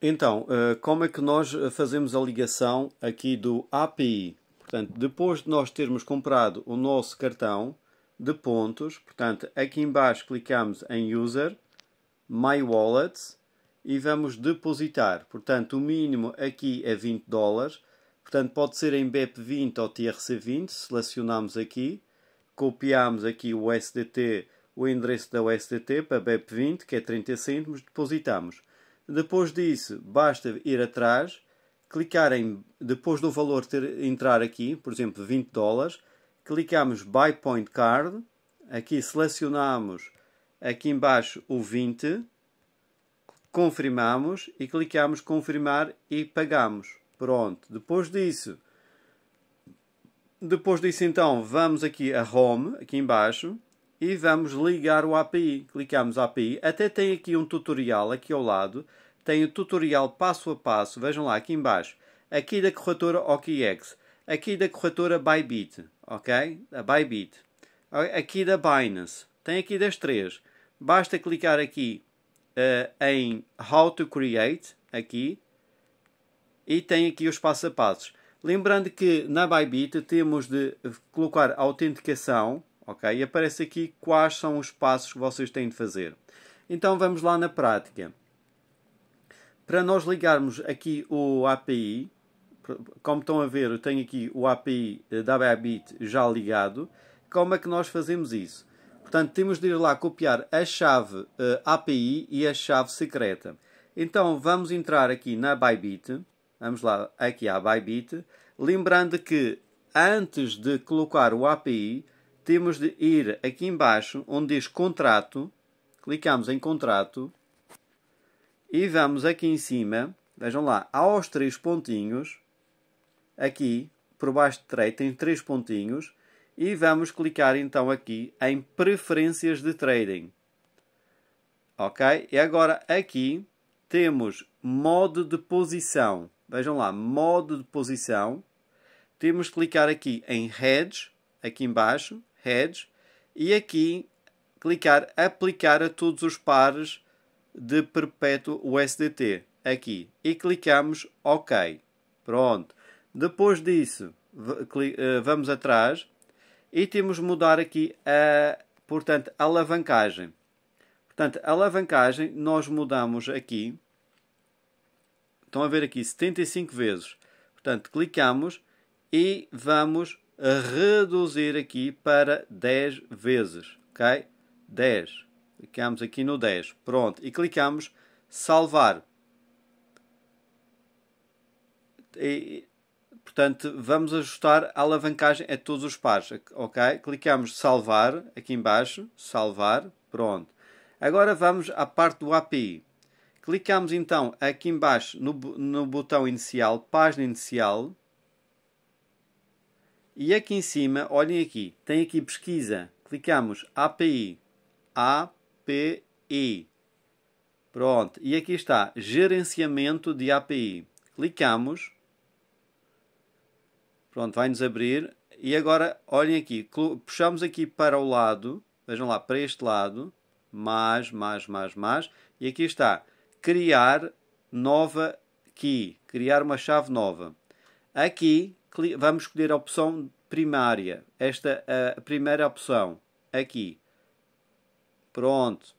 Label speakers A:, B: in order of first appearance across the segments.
A: Então, eh, como é que nós eh, fazemos a ligação aqui do API? Portanto, depois de nós termos comprado o nosso cartão de pontos, portanto, aqui embaixo clicamos em User, My Wallet e vamos depositar. Portanto, o mínimo aqui é 20 dólares. Portanto, pode ser em BEP20 ou TRC20, selecionamos aqui, copiamos aqui o SDT, o endereço da USDT para BEP20, que é 30 cêntimos, depositamos. Depois disso, basta ir atrás, clicar em, depois do valor ter, entrar aqui, por exemplo, 20 dólares, clicamos Buy Point Card, aqui selecionamos aqui embaixo o 20, confirmamos e clicamos confirmar e pagamos. Pronto. Depois disso, depois disso então, vamos aqui a Home, aqui embaixo, e vamos ligar o API. Clicamos API. Até tem aqui um tutorial aqui ao lado. Tem o tutorial passo a passo. Vejam lá aqui embaixo. Aqui da corretora OKX. Aqui da corretora Bybit. Ok? A Bybit. Aqui da Binance. Tem aqui das três. Basta clicar aqui uh, em How to Create. Aqui. E tem aqui os passo a passos. Lembrando que na Bybit temos de colocar a autenticação ok? E aparece aqui quais são os passos que vocês têm de fazer. Então vamos lá na prática. Para nós ligarmos aqui o API, como estão a ver, eu tenho aqui o API eh, da Bybit já ligado. Como é que nós fazemos isso? Portanto, temos de ir lá copiar a chave eh, API e a chave secreta. Então, vamos entrar aqui na Bybit. Vamos lá, aqui à Bybit. Lembrando que antes de colocar o API, temos de ir aqui embaixo, onde diz contrato, clicamos em contrato e vamos aqui em cima, vejam lá, aos três pontinhos, aqui por baixo de trade tem três pontinhos e vamos clicar então aqui em preferências de trading. Ok? E agora aqui temos modo de posição. Vejam lá, modo de posição. Temos de clicar aqui em Hedge, aqui embaixo heads e aqui clicar aplicar a todos os pares de perpétuo USDT aqui e clicamos OK. Pronto. Depois disso, eh, vamos atrás e temos mudar aqui a, portanto, alavancagem. Portanto, alavancagem nós mudamos aqui. Estão a ver aqui 75 vezes. Portanto, clicamos e vamos a reduzir aqui para 10 vezes, ok? 10. Clicamos aqui no 10. Pronto. E clicamos salvar. E, portanto, vamos ajustar a alavancagem a todos os pares, ok? Clicamos salvar aqui embaixo, salvar, pronto. Agora vamos à parte do API. Clicamos então aqui embaixo no, no botão inicial, página inicial, e aqui em cima, olhem aqui, tem aqui pesquisa. Clicamos API. API. Pronto, e aqui está gerenciamento de API. Clicamos. Pronto, vai-nos abrir. E agora, olhem aqui, puxamos aqui para o lado, vejam lá, para este lado, mais, mais, mais, mais. E aqui está, criar nova key, criar uma chave nova. Aqui vamos escolher a opção primária. Esta a primeira opção. Aqui. Pronto.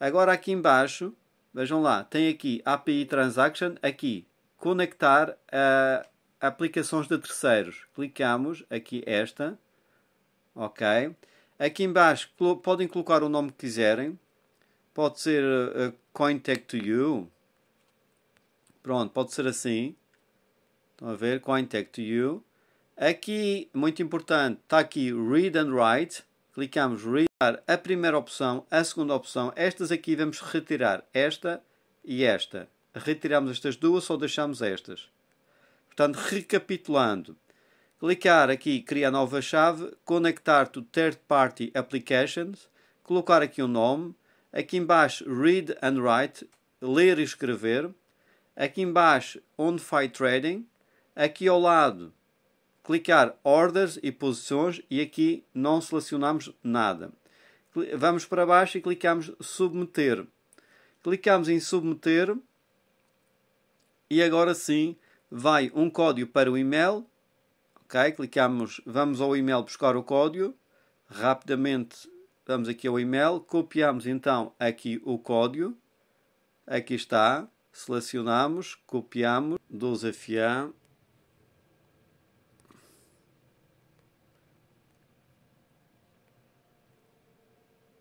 A: Agora aqui embaixo, vejam lá, tem aqui API Transaction, aqui, conectar a eh, aplicações de terceiros. Clicamos aqui esta. Ok. Aqui embaixo podem colocar o nome que quiserem. Pode ser uh, Cointech to You. Pronto, pode ser assim. Estão a ver? Contact to you. Aqui, muito importante, está aqui Read and Write. Clicamos Read, a primeira opção, a segunda opção. Estas aqui vamos retirar, esta e esta. Retiramos estas duas, só deixamos estas. Portanto, recapitulando. Clicar aqui, criar nova chave, conectar to Third Party Applications, colocar aqui o um nome, aqui embaixo Read and Write, ler e escrever, aqui embaixo on fi Trading, Aqui ao lado, clicar Orders e Posições e aqui não selecionamos nada. Vamos para baixo e clicamos Submeter. Clicamos em Submeter e agora sim vai um código para o e-mail. Ok, clicamos, vamos ao e-mail buscar o código. Rapidamente vamos aqui ao e-mail, copiamos então aqui o código. Aqui está, selecionamos, copiamos, do fa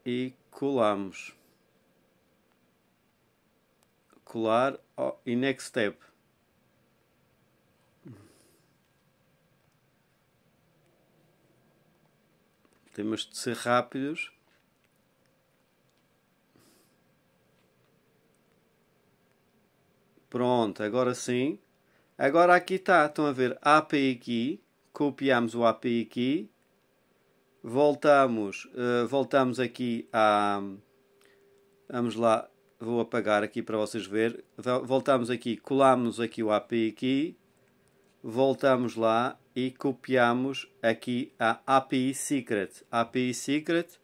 A: e colamos. Colar oh, e next step. Temos de ser rápidos. Pronto, agora sim. Agora aqui está, estão a ver API key, copiamos o API key voltamos, uh, voltamos aqui a. Vamos lá, vou apagar aqui para vocês ver. Voltamos aqui, colamos aqui o API aqui, voltamos lá e copiamos aqui a API Secret. API Secret,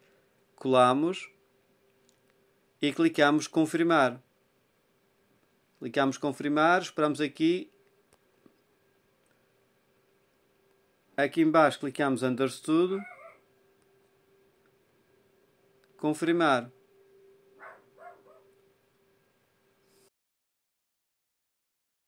A: colamos e clicamos confirmar. Clicamos confirmar, esperamos aqui. Aqui embaixo clicamos understood. tudo confirmar.